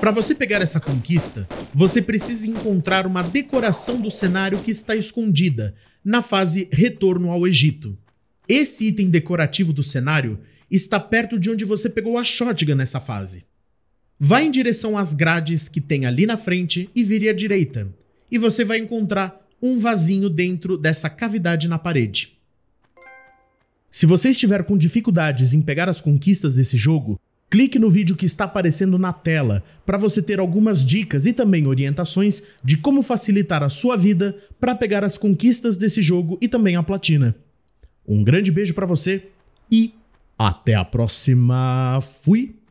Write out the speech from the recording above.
Para você pegar essa conquista, você precisa encontrar uma decoração do cenário que está escondida na fase Retorno ao Egito. Esse item decorativo do cenário está perto de onde você pegou a shotgun nessa fase. Vá em direção às grades que tem ali na frente e vire à direita, e você vai encontrar um vasinho dentro dessa cavidade na parede. Se você estiver com dificuldades em pegar as conquistas desse jogo, Clique no vídeo que está aparecendo na tela para você ter algumas dicas e também orientações de como facilitar a sua vida para pegar as conquistas desse jogo e também a platina. Um grande beijo para você e até a próxima. Fui!